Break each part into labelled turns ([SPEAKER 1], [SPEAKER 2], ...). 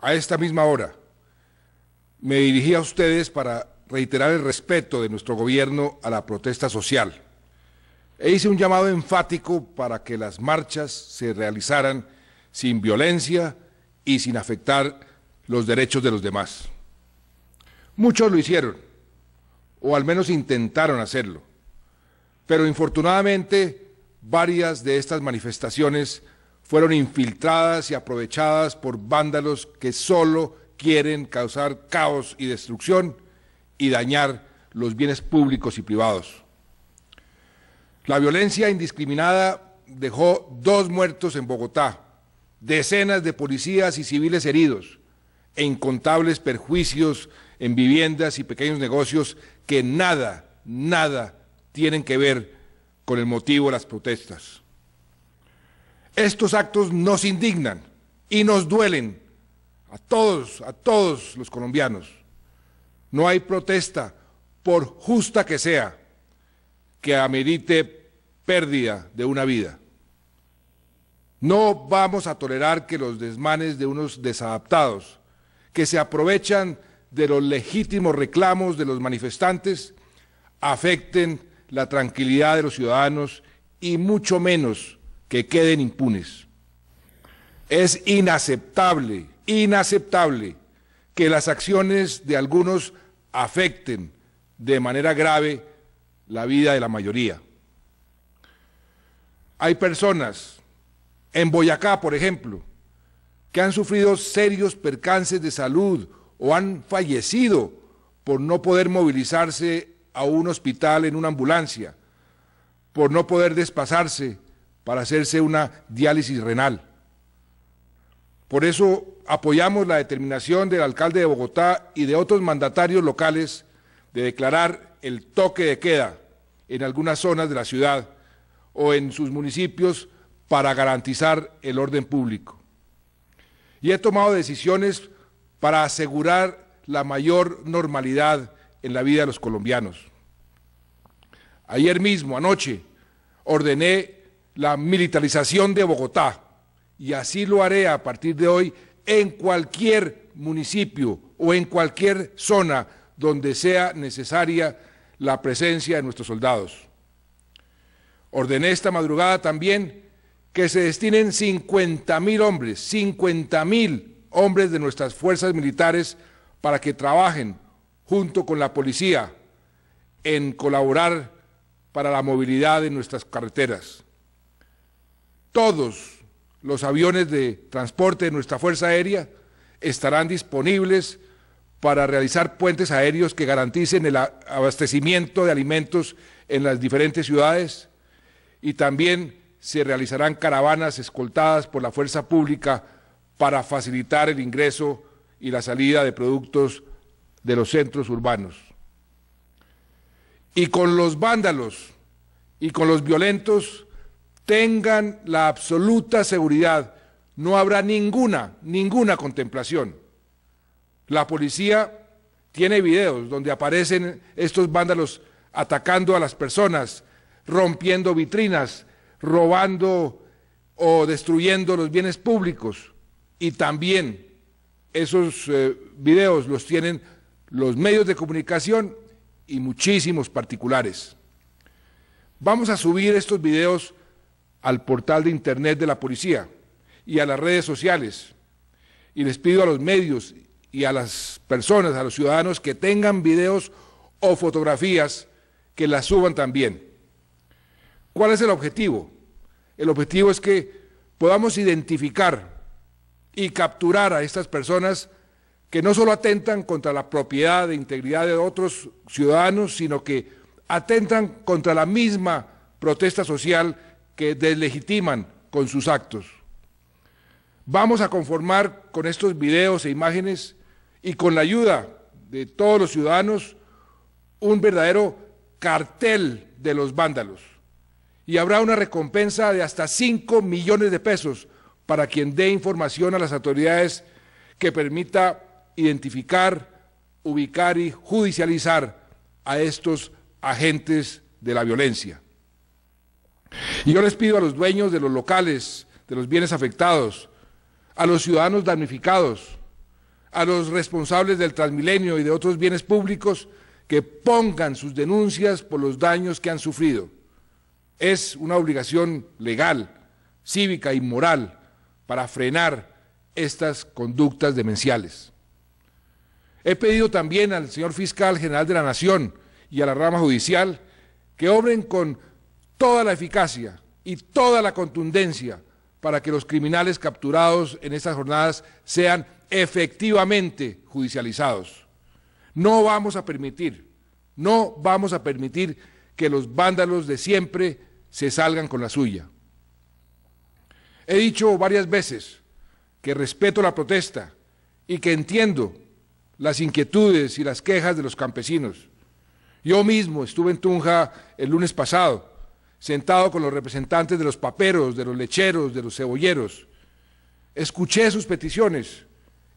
[SPEAKER 1] a esta misma hora, me dirigí a ustedes para reiterar el respeto de nuestro gobierno a la protesta social e hice un llamado enfático para que las marchas se realizaran sin violencia y sin afectar los derechos de los demás. Muchos lo hicieron, o al menos intentaron hacerlo, pero infortunadamente varias de estas manifestaciones fueron infiltradas y aprovechadas por vándalos que solo quieren causar caos y destrucción y dañar los bienes públicos y privados. La violencia indiscriminada dejó dos muertos en Bogotá, decenas de policías y civiles heridos e incontables perjuicios en viviendas y pequeños negocios que nada, nada tienen que ver con el motivo de las protestas. Estos actos nos indignan y nos duelen a todos, a todos los colombianos. No hay protesta, por justa que sea, que amerite pérdida de una vida. No vamos a tolerar que los desmanes de unos desadaptados, que se aprovechan de los legítimos reclamos de los manifestantes, afecten la tranquilidad de los ciudadanos y mucho menos que queden impunes. Es inaceptable, inaceptable que las acciones de algunos afecten de manera grave la vida de la mayoría. Hay personas, en Boyacá, por ejemplo, que han sufrido serios percances de salud o han fallecido por no poder movilizarse a un hospital en una ambulancia, por no poder despasarse para hacerse una diálisis renal. Por eso apoyamos la determinación del alcalde de Bogotá y de otros mandatarios locales de declarar el toque de queda en algunas zonas de la ciudad o en sus municipios para garantizar el orden público. Y he tomado decisiones para asegurar la mayor normalidad en la vida de los colombianos. Ayer mismo, anoche, ordené la militarización de Bogotá. Y así lo haré a partir de hoy en cualquier municipio o en cualquier zona donde sea necesaria la presencia de nuestros soldados. Ordené esta madrugada también que se destinen mil hombres, mil hombres de nuestras fuerzas militares para que trabajen junto con la policía en colaborar para la movilidad de nuestras carreteras todos los aviones de transporte de nuestra Fuerza Aérea estarán disponibles para realizar puentes aéreos que garanticen el abastecimiento de alimentos en las diferentes ciudades y también se realizarán caravanas escoltadas por la fuerza pública para facilitar el ingreso y la salida de productos de los centros urbanos. Y con los vándalos y con los violentos tengan la absoluta seguridad, no habrá ninguna, ninguna contemplación. La policía tiene videos donde aparecen estos vándalos atacando a las personas, rompiendo vitrinas, robando o destruyendo los bienes públicos. Y también esos eh, videos los tienen los medios de comunicación y muchísimos particulares. Vamos a subir estos videos al portal de Internet de la policía y a las redes sociales. Y les pido a los medios y a las personas, a los ciudadanos que tengan videos o fotografías, que las suban también. ¿Cuál es el objetivo? El objetivo es que podamos identificar y capturar a estas personas que no solo atentan contra la propiedad e integridad de otros ciudadanos, sino que atentan contra la misma protesta social que deslegitiman con sus actos. Vamos a conformar con estos videos e imágenes y con la ayuda de todos los ciudadanos un verdadero cartel de los vándalos. Y habrá una recompensa de hasta 5 millones de pesos para quien dé información a las autoridades que permita identificar, ubicar y judicializar a estos agentes de la violencia. Y yo les pido a los dueños de los locales, de los bienes afectados, a los ciudadanos damnificados, a los responsables del Transmilenio y de otros bienes públicos que pongan sus denuncias por los daños que han sufrido. Es una obligación legal, cívica y moral para frenar estas conductas demenciales. He pedido también al señor fiscal general de la Nación y a la rama judicial que obren con toda la eficacia y toda la contundencia para que los criminales capturados en estas jornadas sean efectivamente judicializados. No vamos a permitir, no vamos a permitir que los vándalos de siempre se salgan con la suya. He dicho varias veces que respeto la protesta y que entiendo las inquietudes y las quejas de los campesinos. Yo mismo estuve en Tunja el lunes pasado sentado con los representantes de los paperos, de los lecheros, de los cebolleros. Escuché sus peticiones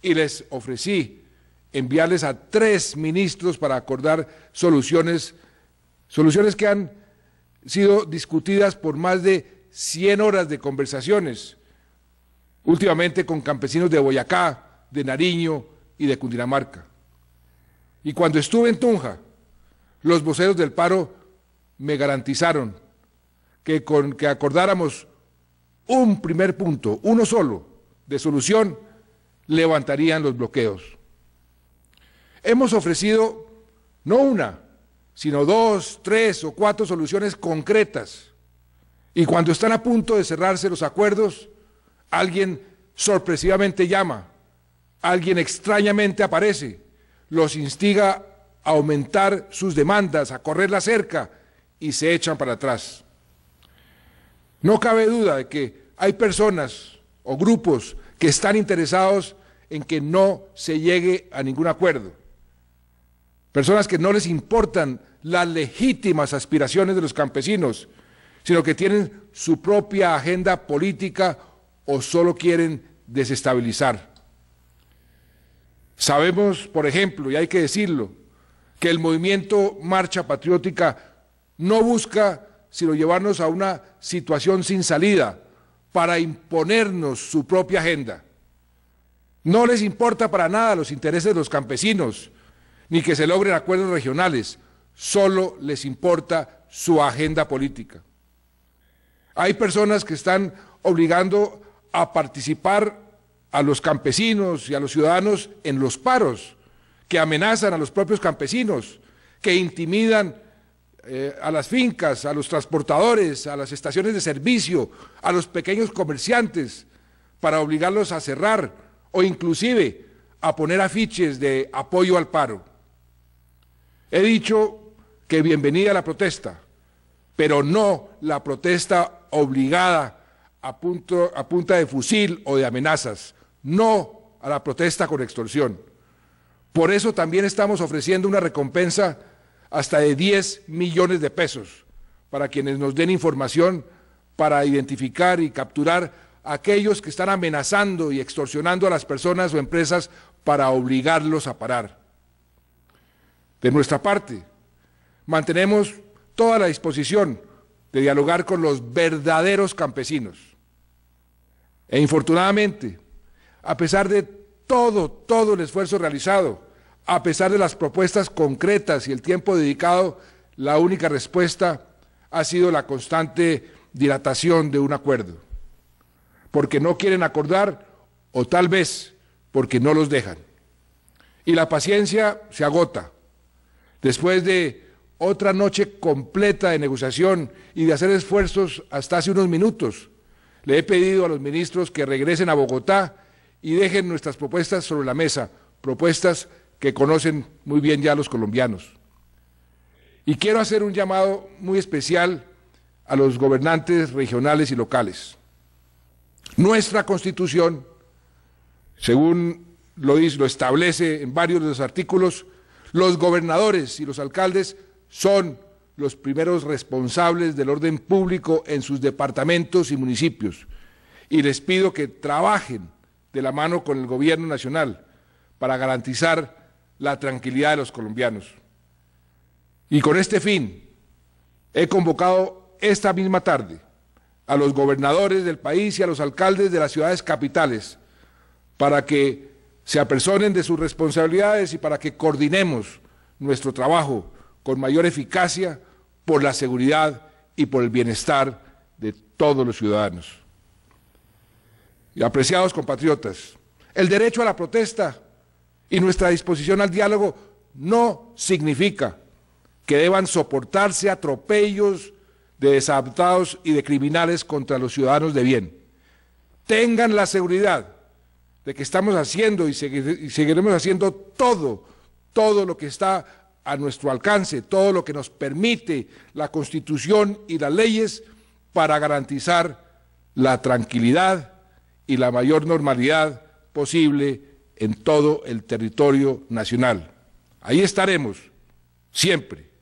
[SPEAKER 1] y les ofrecí enviarles a tres ministros para acordar soluciones, soluciones que han sido discutidas por más de 100 horas de conversaciones, últimamente con campesinos de Boyacá, de Nariño y de Cundinamarca. Y cuando estuve en Tunja, los voceros del paro me garantizaron que, con, que acordáramos un primer punto, uno solo, de solución, levantarían los bloqueos. Hemos ofrecido no una, sino dos, tres o cuatro soluciones concretas. Y cuando están a punto de cerrarse los acuerdos, alguien sorpresivamente llama, alguien extrañamente aparece, los instiga a aumentar sus demandas, a correr la cerca y se echan para atrás. No cabe duda de que hay personas o grupos que están interesados en que no se llegue a ningún acuerdo. Personas que no les importan las legítimas aspiraciones de los campesinos, sino que tienen su propia agenda política o solo quieren desestabilizar. Sabemos, por ejemplo, y hay que decirlo, que el movimiento Marcha Patriótica no busca sino llevarnos a una situación sin salida para imponernos su propia agenda. No les importa para nada los intereses de los campesinos, ni que se logren acuerdos regionales, solo les importa su agenda política. Hay personas que están obligando a participar a los campesinos y a los ciudadanos en los paros, que amenazan a los propios campesinos, que intimidan eh, a las fincas, a los transportadores, a las estaciones de servicio, a los pequeños comerciantes, para obligarlos a cerrar o inclusive a poner afiches de apoyo al paro. He dicho que bienvenida la protesta, pero no la protesta obligada a, a punta de fusil o de amenazas, no a la protesta con extorsión. Por eso también estamos ofreciendo una recompensa hasta de 10 millones de pesos para quienes nos den información para identificar y capturar a aquellos que están amenazando y extorsionando a las personas o empresas para obligarlos a parar. De nuestra parte, mantenemos toda la disposición de dialogar con los verdaderos campesinos. E infortunadamente, a pesar de todo, todo el esfuerzo realizado, a pesar de las propuestas concretas y el tiempo dedicado, la única respuesta ha sido la constante dilatación de un acuerdo, porque no quieren acordar o tal vez porque no los dejan. Y la paciencia se agota. Después de otra noche completa de negociación y de hacer esfuerzos hasta hace unos minutos, le he pedido a los ministros que regresen a Bogotá y dejen nuestras propuestas sobre la mesa, propuestas que conocen muy bien ya los colombianos. Y quiero hacer un llamado muy especial a los gobernantes regionales y locales. Nuestra Constitución, según lo, lo establece en varios de los artículos, los gobernadores y los alcaldes son los primeros responsables del orden público en sus departamentos y municipios. Y les pido que trabajen de la mano con el Gobierno Nacional para garantizar la tranquilidad de los colombianos. Y con este fin, he convocado esta misma tarde a los gobernadores del país y a los alcaldes de las ciudades capitales para que se apersonen de sus responsabilidades y para que coordinemos nuestro trabajo con mayor eficacia por la seguridad y por el bienestar de todos los ciudadanos. Y apreciados compatriotas, el derecho a la protesta y nuestra disposición al diálogo no significa que deban soportarse atropellos de desadaptados y de criminales contra los ciudadanos de bien. Tengan la seguridad de que estamos haciendo y, y seguiremos haciendo todo, todo lo que está a nuestro alcance, todo lo que nos permite la Constitución y las leyes para garantizar la tranquilidad y la mayor normalidad posible en todo el territorio nacional. Ahí estaremos, siempre.